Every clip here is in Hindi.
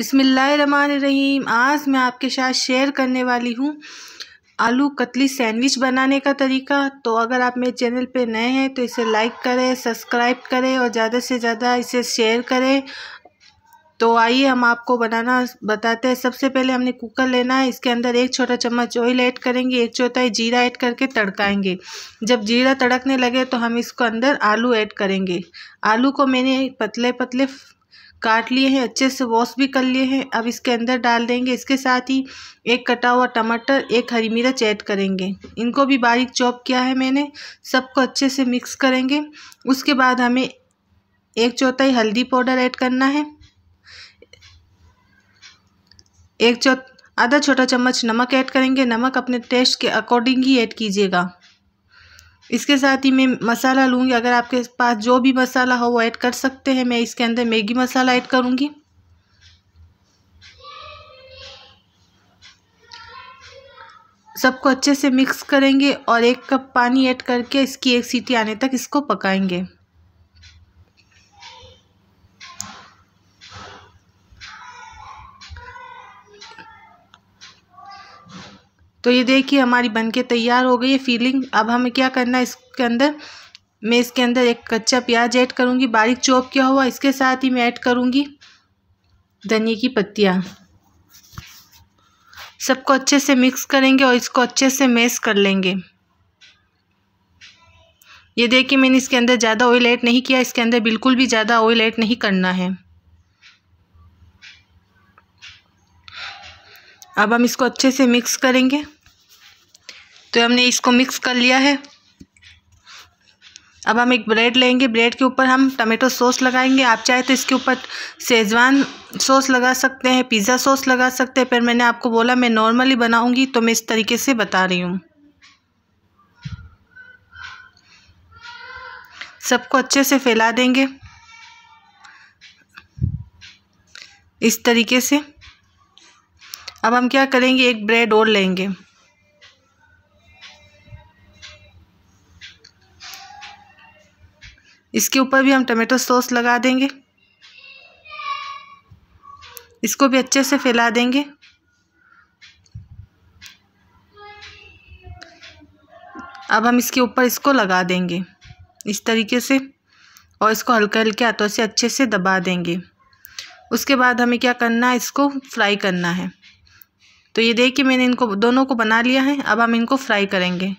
रहीम आज मैं आपके साथ शेयर करने वाली हूँ आलू कतली सैंडविच बनाने का तरीका तो अगर आप मेरे चैनल पे नए हैं तो इसे लाइक करें सब्सक्राइब करें और ज़्यादा से ज़्यादा इसे शेयर करें तो आइए हम आपको बनाना बताते हैं सबसे पहले हमने कुकर लेना है इसके अंदर एक छोटा चम्मच ऑयल ऐड करेंगे एक चौथाई जीरा ऐड करके तड़काएंगे जब जीरा तड़कने लगे तो हम इसको अंदर आलू ऐड करेंगे आलू को मैंने पतले पतले काट लिए हैं अच्छे से वॉश भी कर लिए हैं अब इसके अंदर डाल देंगे इसके साथ ही एक कटा हुआ टमाटर एक हरी मिर्च ऐड करेंगे इनको भी बारीक चॉप किया है मैंने सबको अच्छे से मिक्स करेंगे उसके बाद हमें एक चौथाई हल्दी पाउडर ऐड करना है एक चौथ आधा छोटा चम्मच नमक ऐड करेंगे नमक अपने टेस्ट के अकॉर्डिंग ही ऐड कीजिएगा इसके साथ ही मैं मसाला लूँगी अगर आपके पास जो भी मसाला हो वो ऐड कर सकते हैं मैं इसके अंदर मैगी मसाला ऐड करूँगी सबको अच्छे से मिक्स करेंगे और एक कप पानी ऐड करके इसकी एक सीटी आने तक इसको पकाएंगे तो ये देखिए हमारी बनके तैयार हो गई है फीलिंग अब हमें क्या करना है इसके अंदर मैं इसके अंदर एक कच्चा प्याज ऐड करूँगी बारीक चौप किया हुआ इसके साथ ही मैं ऐड करूँगी धनिया की पत्तियाँ सबको अच्छे से मिक्स करेंगे और इसको अच्छे से मेस कर लेंगे ये देखिए मैंने इसके अंदर ज़्यादा ऑयल ऐड नहीं किया इसके अंदर बिल्कुल भी ज़्यादा ऑयल ऐड नहीं करना है अब हम इसको अच्छे से मिक्स करेंगे तो हमने इसको मिक्स कर लिया है अब हम एक ब्रेड लेंगे ब्रेड के ऊपर हम टमेटो सॉस लगाएंगे आप चाहे तो इसके ऊपर सेजवान सॉस लगा सकते हैं पिज़्ज़ा सॉस लगा सकते हैं पर मैंने आपको बोला मैं नॉर्मली बनाऊंगी तो मैं इस तरीके से बता रही हूँ सबको अच्छे से फैला देंगे इस तरीके से अब हम क्या करेंगे एक ब्रेड और लेंगे इसके ऊपर भी हम टमेटो सॉस लगा देंगे इसको भी अच्छे से फैला देंगे अब हम इसके ऊपर इसको लगा देंगे इस तरीके से और इसको हल्के हल्के हाथों से अच्छे से दबा देंगे उसके बाद हमें क्या करना है इसको फ्राई करना है तो ये देखिए मैंने इनको दोनों को बना लिया है अब हम इनको फ्राई करेंगे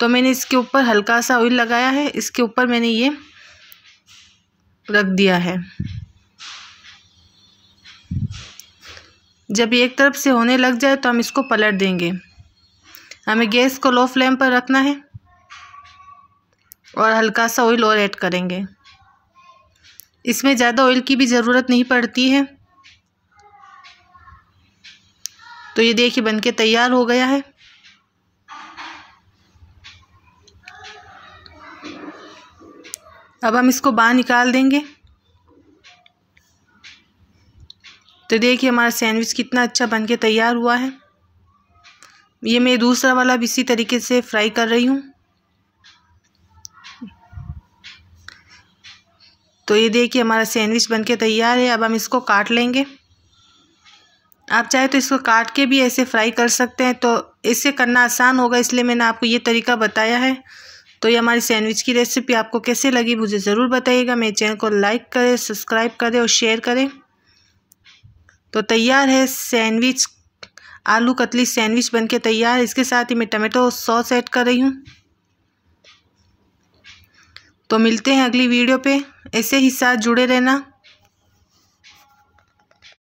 तो मैंने इसके ऊपर हल्का सा ऑयल लगाया है इसके ऊपर मैंने ये रख दिया है जब एक तरफ से होने लग जाए तो हम इसको पलट देंगे हमें गैस को लो फ्लेम पर रखना है और हल्का सा ऑयल और ऐड करेंगे इसमें ज़्यादा ऑयल की भी ज़रूरत नहीं पड़ती है तो ये देखिए बनके तैयार हो गया है अब हम इसको बाहर निकाल देंगे तो देखिए हमारा सैंडविच कितना अच्छा बनके तैयार हुआ है ये मैं दूसरा वाला भी इसी तरीके से फ्राई कर रही हूँ तो ये देखिए हमारा सैंडविच बनके तैयार है अब हम इसको काट लेंगे आप चाहे तो इसको काट के भी ऐसे फ्राई कर सकते हैं तो इससे करना आसान होगा इसलिए मैंने आपको ये तरीका बताया है तो ये हमारी सैंडविच की रेसिपी आपको कैसे लगी मुझे ज़रूर बताइएगा मेरे चैनल को लाइक करें सब्सक्राइब करें और शेयर करें तो तैयार है सैंडविच आलू कतली सैंडविच बनके तैयार इसके साथ ही मैं टमाटो सॉस ऐड कर रही हूँ तो मिलते हैं अगली वीडियो पे ऐसे ही साथ जुड़े रहना